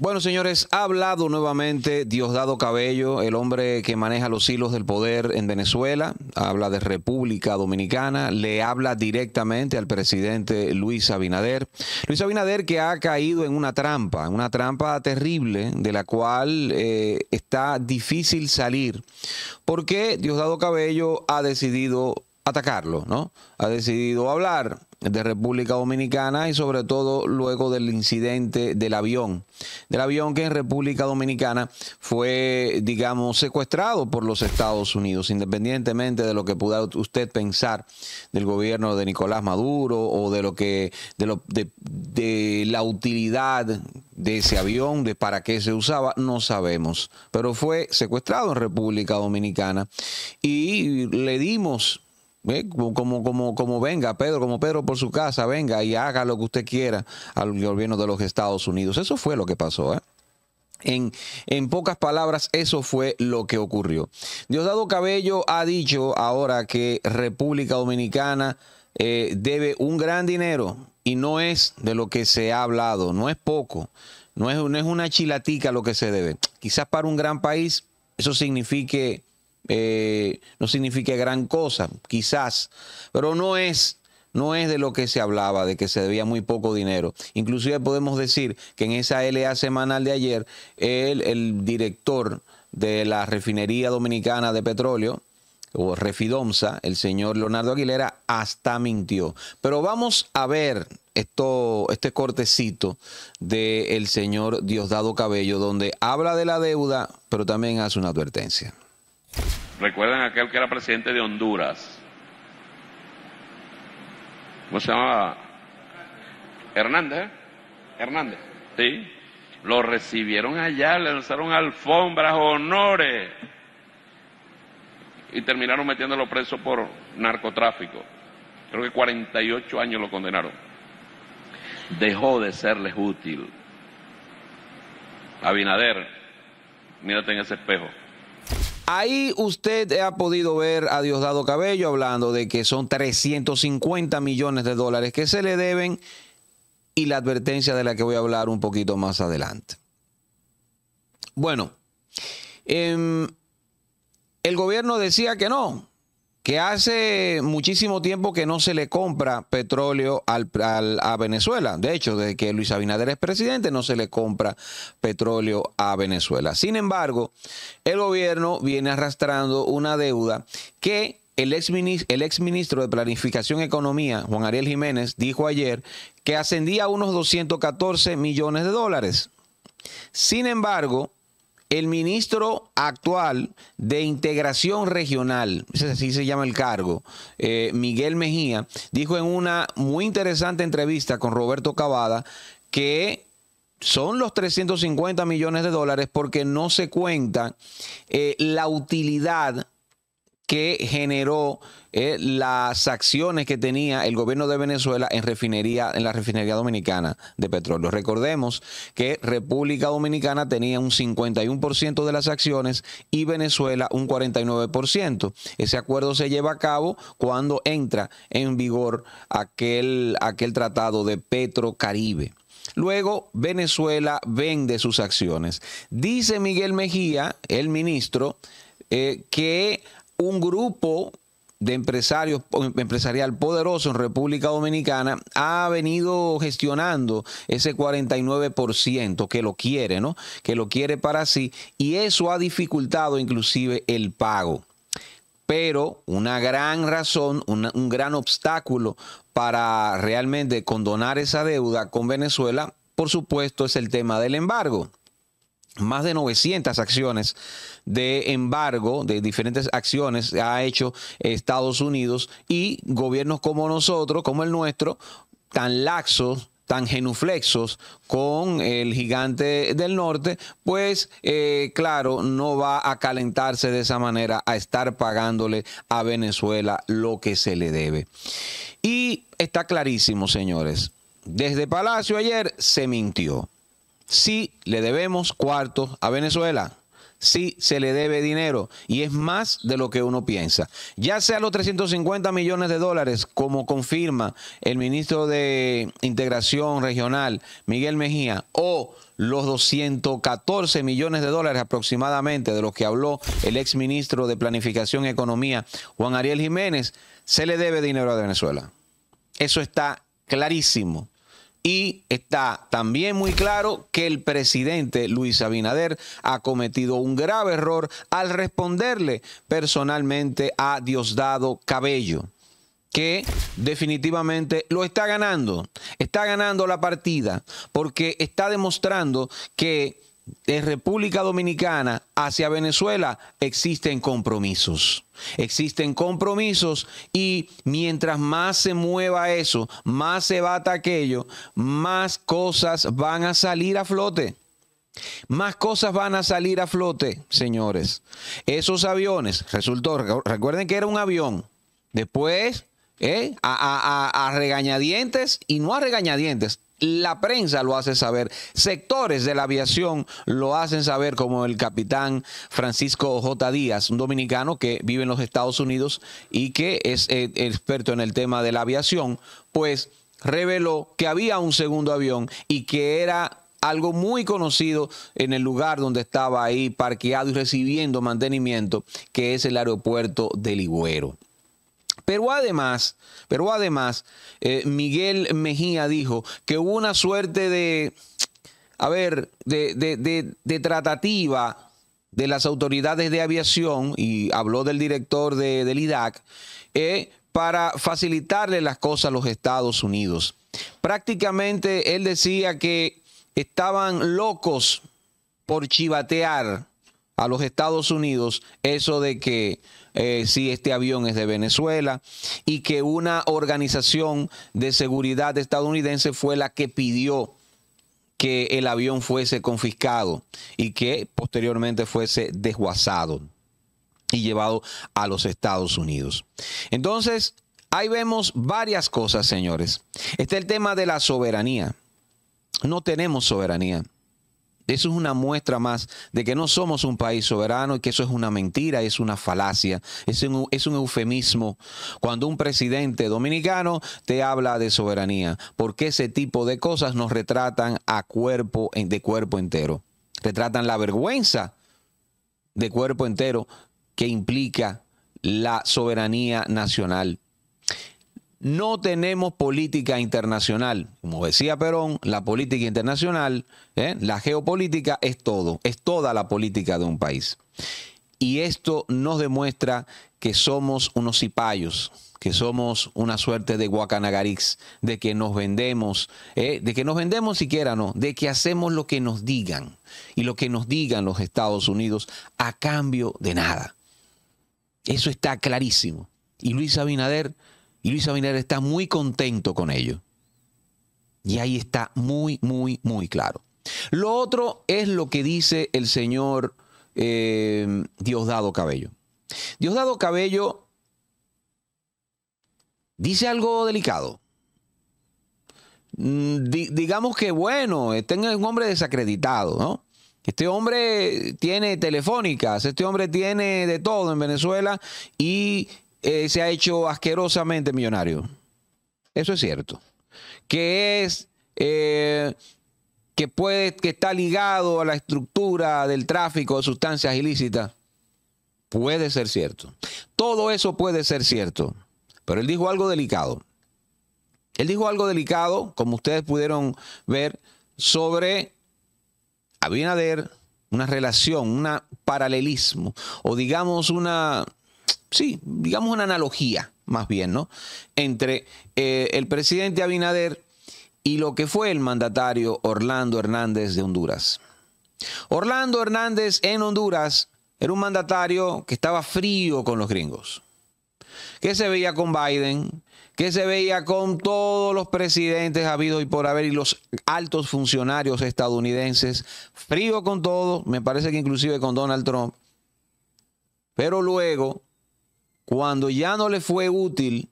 Bueno, señores, ha hablado nuevamente Diosdado Cabello, el hombre que maneja los hilos del poder en Venezuela, habla de República Dominicana, le habla directamente al presidente Luis Abinader. Luis Abinader que ha caído en una trampa, en una trampa terrible de la cual eh, está difícil salir, porque Diosdado Cabello ha decidido atacarlo, ¿no? Ha decidido hablar de República Dominicana y sobre todo luego del incidente del avión, del avión que en República Dominicana fue, digamos, secuestrado por los Estados Unidos, independientemente de lo que pueda usted pensar del gobierno de Nicolás Maduro o de lo que de, de, de la utilidad de ese avión, de para qué se usaba, no sabemos, pero fue secuestrado en República Dominicana y le dimos como, como, como venga Pedro, como Pedro por su casa, venga y haga lo que usted quiera al gobierno de los Estados Unidos. Eso fue lo que pasó. ¿eh? En, en, pocas palabras, eso fue lo que ocurrió. Diosdado Cabello ha dicho ahora que República Dominicana eh, debe un gran dinero y no es de lo que se ha hablado, no es poco, no es, no es una chilatica lo que se debe. Quizás para un gran país eso signifique eh, no signifique gran cosa, quizás, pero no es no es de lo que se hablaba, de que se debía muy poco dinero. Inclusive podemos decir que en esa LA semanal de ayer, el, director de la refinería dominicana de petróleo, o Refidomsa, el señor Leonardo Aguilera, hasta mintió. Pero vamos a ver esto, este cortecito del el señor Diosdado Cabello, donde habla de la deuda, pero también hace una advertencia. Recuerdan aquel que era presidente de Honduras. ¿Cómo se llamaba? Hernández. ¿eh? Hernández. Sí. Lo recibieron allá, le lanzaron alfombras, honores. Y terminaron metiéndolo preso por narcotráfico. Creo que 48 años lo condenaron. Dejó de serles útil. Abinader, mírate en ese espejo. Ahí usted ha podido ver a Diosdado Cabello hablando de que son 350 millones de dólares que se le deben y la advertencia de la que voy a hablar un poquito más adelante. Bueno, em, el gobierno decía que no, que hace muchísimo tiempo que no se le compra petróleo al, a Venezuela. De hecho, desde que Luis Abinader es presidente, no se le compra petróleo a Venezuela. Sin embargo, el gobierno viene arrastrando una deuda que el ex, el ex ministro de Planificación y Economía, Juan Ariel Jiménez, dijo ayer que ascendía a unos 214 millones de dólares. Sin embargo, el ministro actual de Integración Regional, así se llama el cargo, eh, Miguel Mejía, dijo en una muy interesante entrevista con Roberto Cavada que son los 350 millones de dólares porque no se cuenta eh, la utilidad que generó eh, las acciones que tenía el gobierno de Venezuela en refinería, en la refinería dominicana de petróleo. Recordemos que República Dominicana tenía un 51% de las acciones y Venezuela un 49%. Ese acuerdo se lleva a cabo cuando entra en vigor aquel, aquel tratado de Petrocaribe. Luego Venezuela vende sus acciones. Dice Miguel Mejía, el ministro, eh, que un grupo de empresarios, empresarial poderoso en República Dominicana ha venido gestionando ese 49% que lo quiere, ¿no? Que lo quiere para sí y eso ha dificultado inclusive el pago. Pero una gran razón, un gran obstáculo para realmente condonar esa deuda con Venezuela, por supuesto, es el tema del embargo más de 900 acciones de embargo, de diferentes acciones ha hecho Estados Unidos y gobiernos como nosotros, como el nuestro, tan laxos tan genuflexos con el gigante del norte, pues eh, claro, no va a calentarse de esa manera a estar pagándole a Venezuela lo que se le debe. Y está clarísimo, señores, desde Palacio ayer se mintió sí le debemos cuartos a Venezuela. Sí se le debe dinero y es más de lo que uno piensa. Ya sea los 350 millones de dólares, como confirma el ministro de Integración Regional, Miguel Mejía, o los 214 millones de dólares aproximadamente de los que habló el exministro de Planificación y Economía, Juan Ariel Jiménez, se le debe dinero a Venezuela. Eso está clarísimo. Y está también muy claro que el presidente Luis Abinader ha cometido un grave error al responderle personalmente a Diosdado Cabello que definitivamente lo está ganando, está ganando la partida, porque está demostrando que en República Dominicana hacia Venezuela existen compromisos. Existen compromisos y mientras más se mueva eso, más se bata aquello, más cosas van a salir a flote. Más cosas van a salir a flote, señores. Esos aviones, resultó, recuerden que era un avión. Después, ¿eh? a regañadientes y no a regañadientes, la prensa lo hace saber, sectores de la aviación lo hacen saber, como el capitán Francisco J. Díaz, un dominicano que vive en los Estados Unidos y que es eh, experto en el tema de la aviación, pues reveló que había un segundo avión y que era algo muy conocido en el lugar donde estaba ahí parqueado y recibiendo mantenimiento, que es el aeropuerto de Ligüero. Pero además, pero además, eh, Miguel Mejía dijo que hubo una suerte de, a ver, de, tratativa de las autoridades de aviación y habló del director del IDAC eh, para facilitarle las cosas a los Estados Unidos. Prácticamente él decía que estaban locos por chivatear a los Estados Unidos eso de que eh, si este avión es de Venezuela y que una organización de seguridad estadounidense fue la que pidió que el avión fuese confiscado y que posteriormente fuese desguazado y llevado a los Estados Unidos. Entonces, ahí vemos varias cosas, señores. Está el tema de la soberanía. No tenemos soberanía. Eso es una muestra más de que no somos un país soberano y que eso es una mentira, es una falacia, es un, es un eufemismo. Cuando un presidente dominicano te habla de soberanía, porque ese tipo de cosas nos retratan a cuerpo, de cuerpo entero. Retratan la vergüenza de cuerpo entero que implica la soberanía nacional. No tenemos política internacional. Como decía Perón, la política internacional, ¿eh? la geopolítica es todo, es toda la política de un país. Y esto nos demuestra que somos unos cipayos, que somos una suerte de guacanagarix, de que nos vendemos, ¿eh? de que nos vendemos siquiera no, de que hacemos lo que nos digan y lo que nos digan los Estados Unidos a cambio de nada. Eso está clarísimo. Y Luis Abinader y Luis Abinader está muy contento con ello. Y ahí está muy, muy, muy claro. Lo otro es lo que dice el señor eh, Diosdado Cabello. Diosdado Cabello dice algo delicado. Mm, digamos que, bueno, este es un hombre desacreditado, ¿no? Este hombre tiene telefónicas, este hombre tiene de todo en Venezuela y eh, se ha hecho asquerosamente millonario. Eso es cierto. Que es eh, que puede, que está ligado a la estructura del tráfico de sustancias ilícitas. Puede ser cierto. Todo eso puede ser cierto. Pero él dijo algo delicado. Él dijo algo delicado, como ustedes pudieron ver, sobre Abinader, una relación, un paralelismo, o digamos una, sí, digamos una analogía más bien, ¿no? Entre eh, el presidente Abinader y lo que fue el mandatario Orlando Hernández de Honduras. Orlando Hernández en Honduras era un mandatario que estaba frío con los gringos, que se veía con Biden, que se veía con todos los presidentes habidos y por haber y los altos funcionarios estadounidenses, frío con todo, me parece que inclusive con Donald Trump. Pero luego cuando ya no le fue útil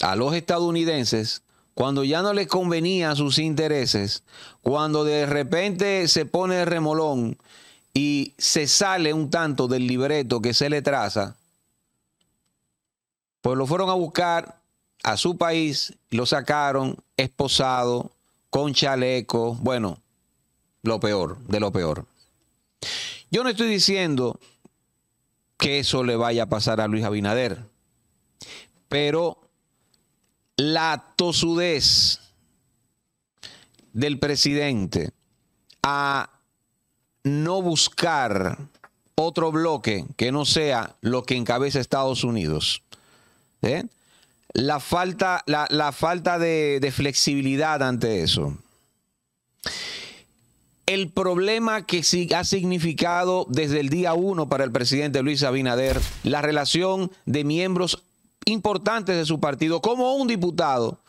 a los estadounidenses, cuando ya no les convenía sus intereses, cuando de repente se pone el remolón y se sale un tanto del libreto que se le traza, pues lo fueron a buscar a su país, lo sacaron esposado, con chaleco, bueno, lo peor, de lo peor. Yo no estoy diciendo que eso le vaya a pasar a Luis Abinader. Pero la tosudez del presidente a no buscar otro bloque que no sea lo que encabeza Estados Unidos. ¿eh? La falta, la, falta de flexibilidad ante eso el problema que ha significado desde el día uno para el presidente Luis Abinader la relación de miembros importantes de su partido, como un diputado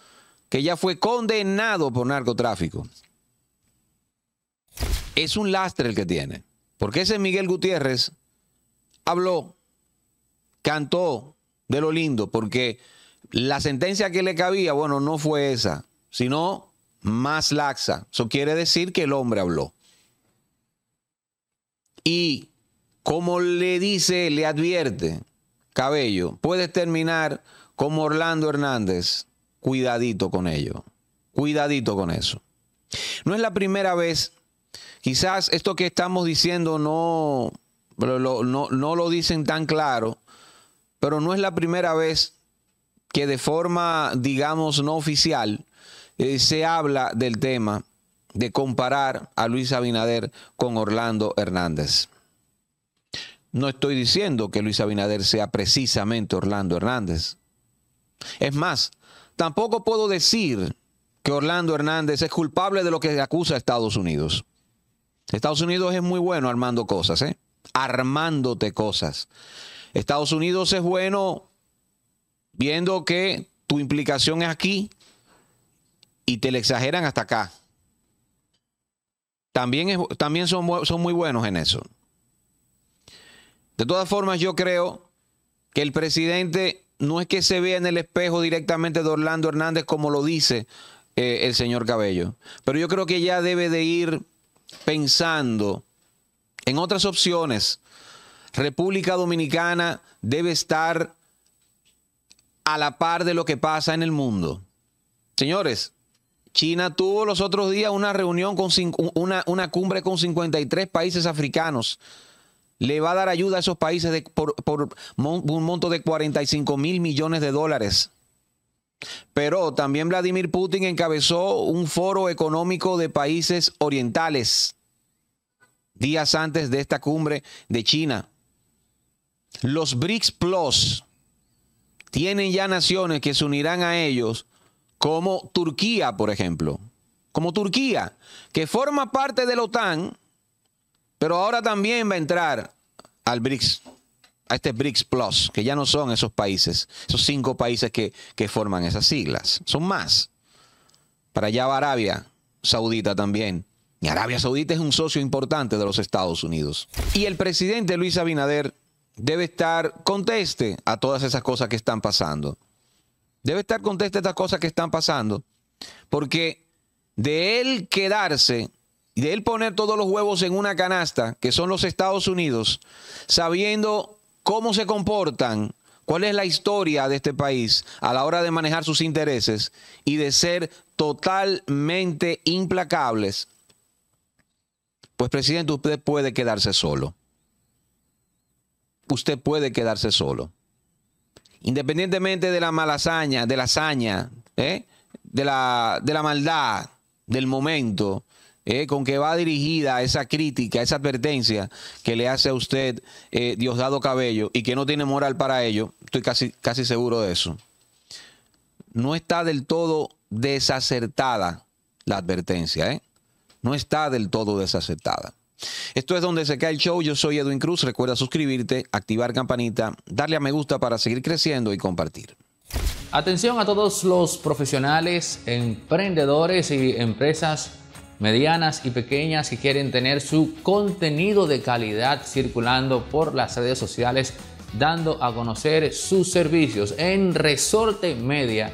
que ya fue condenado por narcotráfico. Es un lastre el que tiene, porque ese Miguel Gutiérrez habló, cantó de lo lindo, porque la sentencia que le cabía, bueno, no fue esa, sino más laxa. Eso quiere decir que el hombre habló. Y como le dice, le advierte, Cabello, puedes terminar como Orlando Hernández. Cuidadito con ello. Cuidadito con eso. No es la primera vez. Quizás esto que estamos diciendo no, no, no lo dicen tan claro, pero no es la primera vez que de forma, digamos, no oficial, eh, se habla del tema de comparar a Luis Abinader con Orlando Hernández. No estoy diciendo que Luis Abinader sea precisamente Orlando Hernández. Es más, tampoco puedo decir que Orlando Hernández es culpable de lo que acusa a Estados Unidos. Estados Unidos es muy bueno armando cosas, ¿eh? armándote cosas. Estados Unidos es bueno viendo que tu implicación es aquí, y te le exageran hasta acá. También, también son, son muy buenos en eso. De todas formas, yo creo que el presidente no es que se vea en el espejo directamente de Orlando Hernández como lo dice eh, el señor Cabello, pero yo creo que ya debe de ir pensando en otras opciones. República Dominicana debe estar a la par de lo que pasa en el mundo. Señores, China tuvo los otros días una reunión con una, cumbre con 53 países africanos. Le va a dar ayuda a esos países por, por un monto de 45 mil millones de dólares. Pero también Vladimir Putin encabezó un foro económico de países orientales días antes de esta cumbre de China. Los BRICS Plus tienen ya naciones que se unirán a ellos como Turquía, por ejemplo, como Turquía, que forma parte de la OTAN, pero ahora también va a entrar al BRICS, a este BRICS Plus, que ya no son esos países, esos cinco países que, forman esas siglas, son más. Para allá va Arabia Saudita también. Y Arabia Saudita es un socio importante de los Estados Unidos. Y el presidente Luis Abinader debe estar conteste a todas esas cosas que están pasando. Debe estar de estas cosas que están pasando. Porque de él quedarse, de él poner todos los huevos en una canasta, que son los Estados Unidos, sabiendo cómo se comportan, cuál es la historia de este país a la hora de manejar sus intereses y de ser totalmente implacables, pues presidente, usted puede quedarse solo. Usted puede quedarse solo independientemente de la hazaña, de la hazaña, ¿eh? de, la, maldad del momento, ¿eh? con que va dirigida esa crítica, esa advertencia que le hace a usted eh, Diosdado Cabello y que no tiene moral para ello, estoy casi, casi seguro de eso. No está del todo desacertada la advertencia, No está del todo desacertada. Esto es donde se cae el show. Yo soy Edwin Cruz. Recuerda suscribirte, activar campanita, darle a me gusta para seguir creciendo y compartir. Atención a todos los profesionales, emprendedores y empresas medianas y pequeñas que quieren tener su contenido de calidad circulando por las redes sociales, dando a conocer sus servicios en Resorte Media